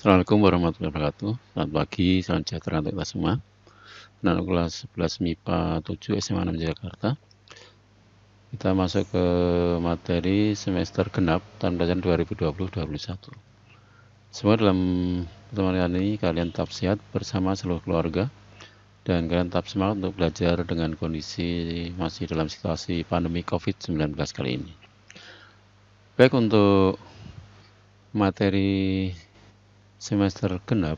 Assalamualaikum warahmatullahi wabarakatuh. Selamat pagi, salam sejahtera untuk kita semua. Anak kelas 11 MIPA 7 SMA 6 Jakarta. Kita masuk ke materi semester genap tahun pelajaran 2020-2021. Semua dalam pertemuan kali ini kalian tetap sehat bersama seluruh keluarga dan kalian tetap semangat untuk belajar dengan kondisi masih dalam situasi pandemi COVID-19 kali ini. Baik untuk materi semester genap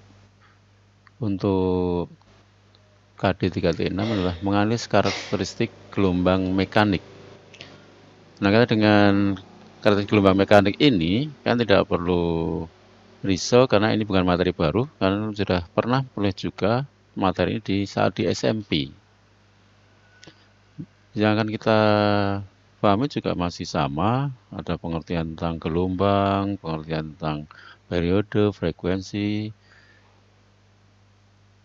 untuk kd 36 adalah menganalisis karakteristik gelombang mekanik. Nah, karena dengan karakteristik gelombang mekanik ini kan tidak perlu risau karena ini bukan materi baru, karena sudah pernah boleh juga materi ini di saat di SMP. Yang akan kita pahami juga masih sama, ada pengertian tentang gelombang, pengertian tentang periode, frekuensi,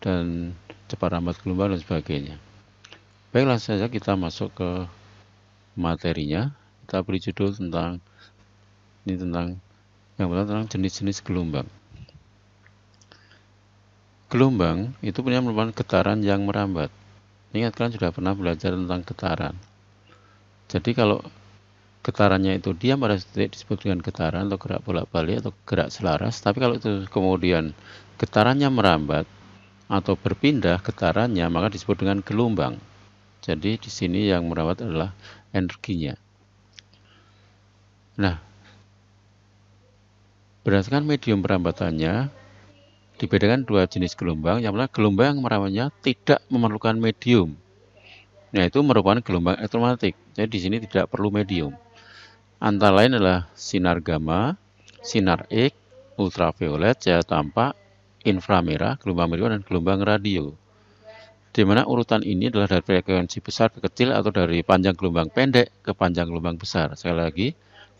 dan cepat rambat gelombang dan sebagainya. Baiklah saja kita masuk ke materinya. Kita beri judul tentang ini tentang yang pertama tentang jenis-jenis gelombang. Gelombang itu punya merupakan getaran yang merambat. Ingat kalian sudah pernah belajar tentang getaran. Jadi kalau getarannya itu diam pada titik disebut dengan getaran atau gerak bolak-balik atau gerak selaras. Tapi kalau itu kemudian getarannya merambat atau berpindah getarannya maka disebut dengan gelombang. Jadi di sini yang merawat adalah energinya. Nah, berdasarkan medium perambatannya dibedakan dua jenis gelombang. Yang pertama gelombang yang merawatnya tidak memerlukan medium. Nah, itu merupakan gelombang elektromagnetik. Jadi di sini tidak perlu medium. Antara lain adalah sinar gamma, sinar X, ultraviolet, cahaya tampak, inframerah, gelombang merah, dan gelombang radio. Di mana urutan ini adalah dari frekuensi besar ke kecil atau dari panjang gelombang pendek ke panjang gelombang besar. Sekali lagi,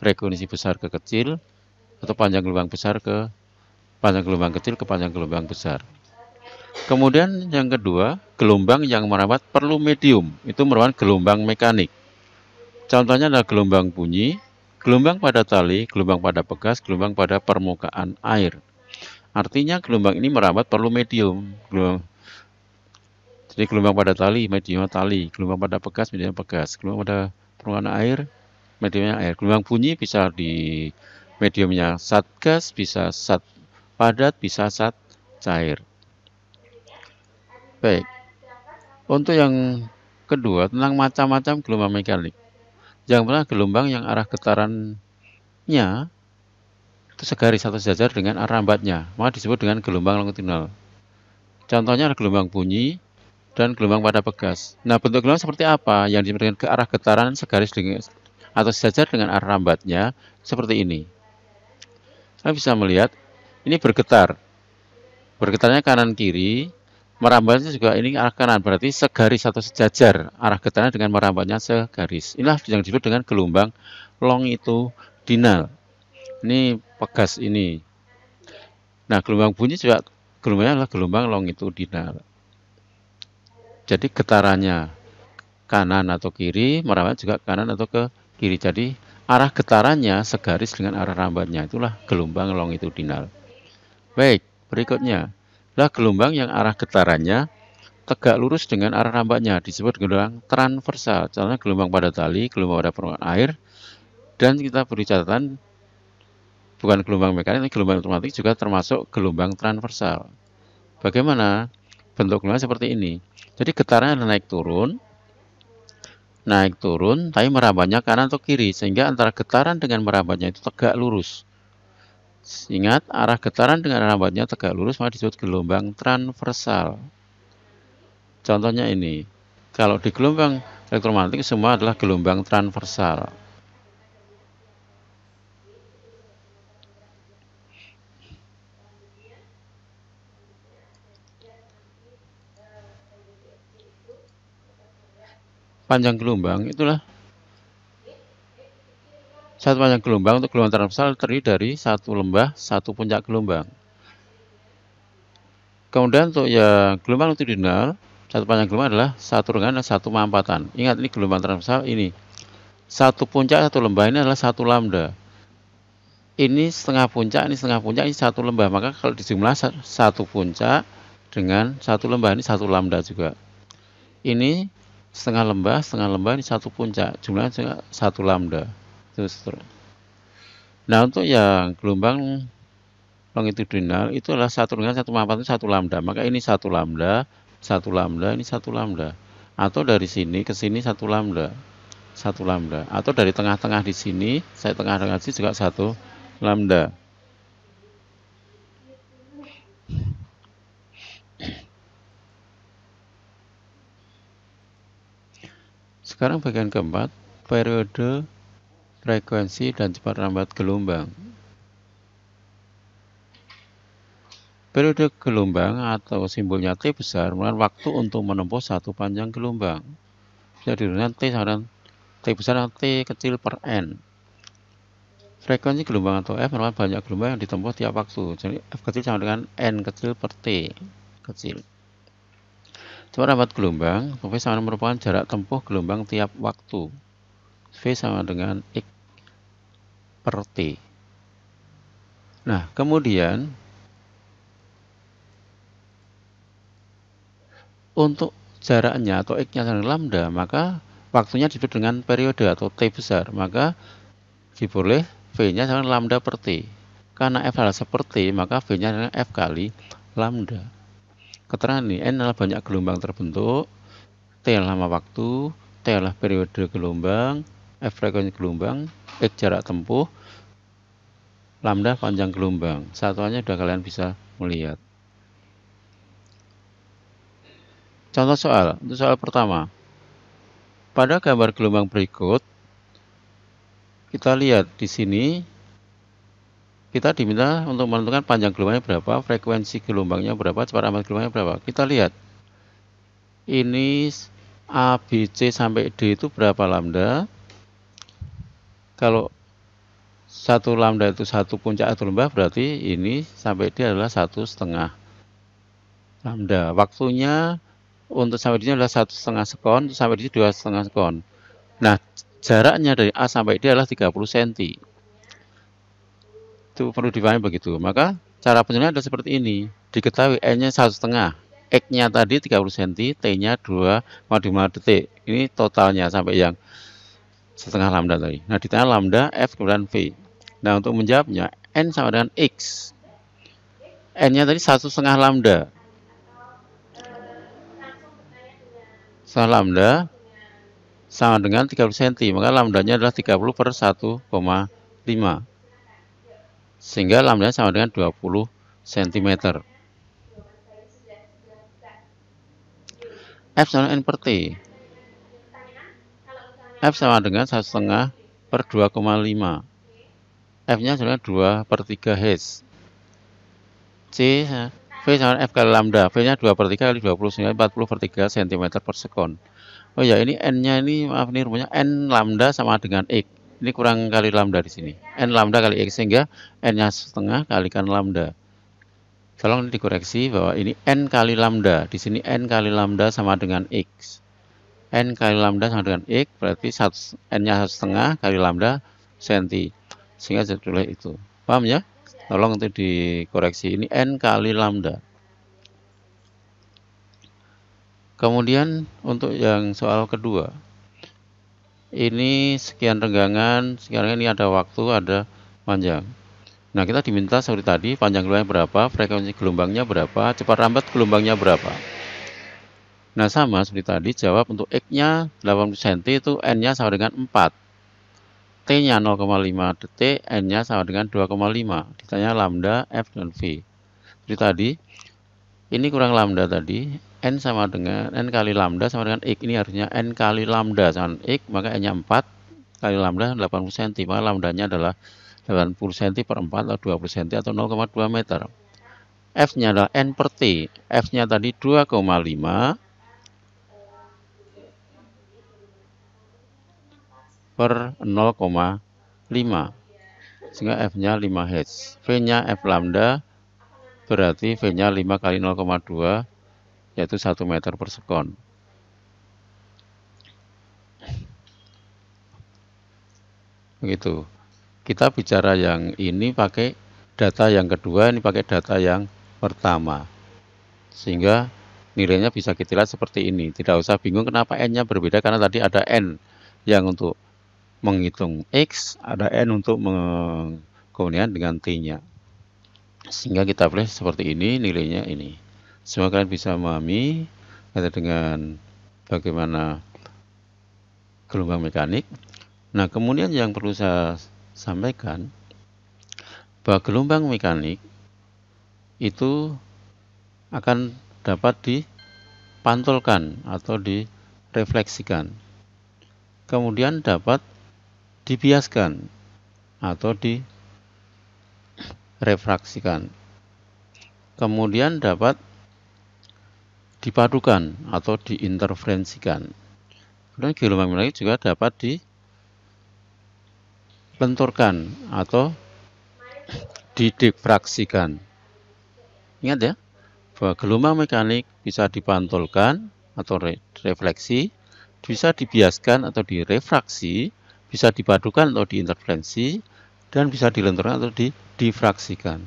frekuensi besar ke kecil atau panjang gelombang besar ke panjang gelombang kecil ke panjang gelombang besar. Kemudian yang kedua, gelombang yang merawat perlu medium. Itu merupakan gelombang mekanik. Contohnya adalah gelombang bunyi, Gelombang pada tali, gelombang pada bekas, gelombang pada permukaan air. Artinya gelombang ini merambat perlu medium. Gelombang. Jadi gelombang pada tali, medium tali. Gelombang pada bekas, medium bekas. Gelombang pada permukaan air, mediumnya air. Gelombang bunyi bisa di mediumnya sat gas, bisa sat padat, bisa sat cair. Baik. Untuk yang kedua tentang macam-macam gelombang mekanik. Yang pernah gelombang yang arah getarannya itu segaris atau sejajar dengan arah rambatnya, maka disebut dengan gelombang longitudinal. Contohnya ada gelombang bunyi dan gelombang pada pegas. Nah, bentuk gelombang seperti apa yang dimiliki ke arah getaran segaris dengan atau sejajar dengan arah rambatnya seperti ini. Saya bisa melihat ini bergetar. Bergetarnya kanan kiri, merambatnya juga ini arah kanan berarti segaris atau sejajar arah getaran dengan merambatnya segaris inilah yang disebut dengan gelombang longitudinal ini pegas ini nah gelombang bunyi juga gelombangnya adalah gelombang longitudinal jadi getarannya kanan atau kiri merambat juga kanan atau ke kiri jadi arah getarannya segaris dengan arah rambatnya itulah gelombang longitudinal baik berikutnya lah gelombang yang arah getarannya tegak lurus dengan arah rambaknya disebut gelombang transversal. Contohnya gelombang pada tali, gelombang pada permukaan air, dan kita beri catatan bukan gelombang mekanik, gelombang otomatis juga termasuk gelombang transversal. Bagaimana bentuk gelombang seperti ini? Jadi getarannya naik turun, naik turun, tapi merambatnya kanan atau kiri, sehingga antara getaran dengan merambatnya itu tegak lurus. Ingat, arah getaran dengan arah lambatnya tegak lurus maka disebut gelombang transversal. Contohnya ini, kalau di gelombang elektromagnetik semua adalah gelombang transversal. Panjang gelombang itulah satu panjang gelombang untuk gelombang transversal terdiri dari satu lembah, satu puncak gelombang. Kemudian untuk ya gelombang longitudinal, satu panjang gelombang adalah satu dengan dan satu mampatan. Ingat ini gelombang transversal ini. Satu puncak, satu lembah ini adalah satu lambda. Ini setengah puncak, ini setengah puncak, ini satu lembah. Maka kalau dijumlah satu puncak dengan satu lembah ini satu lambda juga. Ini setengah lembah, setengah lembah ini satu puncak, jumlahnya satu lambda justru. Nah untuk yang gelombang longitudinal itulah satu dengan satu mapat itu satu lambda. Maka ini satu lambda, satu lambda, ini satu lambda. Atau dari sini ke sini satu lambda, satu lambda. Atau dari tengah-tengah di sini, saya tengah-tengah sini juga satu lambda. Sekarang bagian keempat, periode frekuensi dan cepat lambat gelombang. Periode gelombang atau simbolnya T besar merupakan waktu untuk menempuh satu panjang gelombang. Jadi dengan T saran T besar dan T kecil per N. Frekuensi gelombang atau F merupakan banyak gelombang yang ditempuh tiap waktu. Jadi F kecil sama dengan N kecil per T kecil. Cepat rambat gelombang, V sama merupakan jarak tempuh gelombang tiap waktu. V sama dengan X per T. Nah, kemudian untuk jaraknya atau x-nya dengan lambda, maka waktunya disebut dengan periode atau T besar, maka diperoleh V-nya sama lambda per T. Karena F adalah seperti, maka V-nya adalah F kali lambda. Keterangan ini, N adalah banyak gelombang terbentuk, T adalah lama waktu, T adalah periode gelombang, F frekuensi gelombang, X jarak tempuh, lambda panjang gelombang. Satuannya sudah kalian bisa melihat. Contoh soal, untuk soal pertama. Pada gambar gelombang berikut, kita lihat di sini kita diminta untuk menentukan panjang gelombangnya berapa, frekuensi gelombangnya berapa, cepat amat gelombangnya berapa. Kita lihat. Ini A, B, C sampai D itu berapa lambda? Kalau satu lambda itu satu puncak atau lembah berarti ini sampai dia adalah satu setengah lambda. Waktunya untuk sampai di adalah satu setengah sekon, sampai di dua setengah sekon. Nah, jaraknya dari A sampai D adalah 30 cm. Itu perlu dipahami begitu. Maka cara penyelidikan adalah seperti ini. Diketahui N-nya satu setengah, X-nya tadi 30 cm, T-nya 2,5 detik. Ini totalnya sampai yang setengah lambda tadi. Nah, ditanya lambda F kemudian V. Nah, untuk menjawabnya N sama dengan X. N-nya tadi satu setengah lambda. Setengah lambda sama dengan 30 cm. Maka lambdanya adalah 30 per 1,5. Sehingga lambdanya sama dengan 20 cm. F sama dengan N per T. F sama dengan 1,5 per 2,5. F-nya adalah 2 per 3 H. C, V sama F kali lambda. V-nya 2 per 3 kali 20, sehingga 40 per 3 cm per sekon. Oh ya, ini N-nya ini, maaf ini rumahnya, N lambda sama dengan X. Ini kurang kali lambda di sini. N lambda kali X, sehingga N-nya setengah kalikan lambda. Tolong dikoreksi bahwa ini N kali lambda. Di sini N kali lambda sama dengan X n kali lambda sama dengan x berarti n nya satu setengah kali lambda senti sehingga saya itu paham ya tolong itu dikoreksi ini n kali lambda kemudian untuk yang soal kedua ini sekian renggangan sekarang ini ada waktu ada panjang nah kita diminta seperti tadi panjang gelombangnya berapa frekuensi gelombangnya berapa cepat rambat gelombangnya berapa Nah sama seperti tadi jawab untuk X-nya 80 cm itu N-nya sama dengan 4. T-nya 0,5 detik, N-nya sama dengan 2,5. Ditanya lambda, F, dan V. Seperti tadi, ini kurang lambda tadi, N sama dengan, N kali lambda sama dengan X. Ini harusnya N kali lambda sama dengan X, maka N-nya 4 kali lambda 80 cm. Maka lambdanya adalah 80 cm per 4 atau 20 cm atau 0,2 meter. F-nya adalah N per T. F-nya tadi 2,5 per 0,5 sehingga F-nya 5 Hz V-nya F lambda berarti V-nya 5 kali 0,2 yaitu 1 meter per sekon begitu kita bicara yang ini pakai data yang kedua ini pakai data yang pertama sehingga nilainya bisa kita lihat seperti ini. Tidak usah bingung kenapa n-nya berbeda karena tadi ada n yang untuk menghitung X, ada N untuk mengkoordinat dengan T-nya. Sehingga kita flash seperti ini, nilainya ini. Semoga kalian bisa memahami kata dengan bagaimana gelombang mekanik. Nah, kemudian yang perlu saya sampaikan bahwa gelombang mekanik itu akan dapat dipantulkan atau direfleksikan. Kemudian dapat dibiaskan atau direfraksikan. Kemudian dapat dipadukan atau diinterferensikan. Kemudian gelombang lagi juga dapat di atau didifraksikan. Ingat ya, bahwa gelombang mekanik bisa dipantulkan atau refleksi, bisa dibiaskan atau direfraksi, bisa dipadukan atau diintervensi dan bisa dilenturkan atau difraksikan.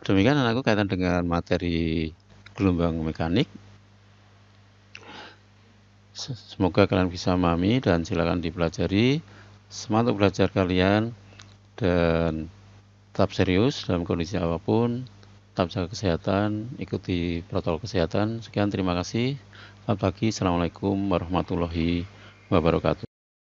Demikian anakku kaitan dengan materi gelombang mekanik. Semoga kalian bisa memahami dan silakan dipelajari. Semangat untuk belajar kalian dan tetap serius dalam kondisi apapun. Tetap jaga kesehatan, ikuti protokol kesehatan. Sekian terima kasih. Selamat pagi. Assalamualaikum warahmatullahi wabarakatuh.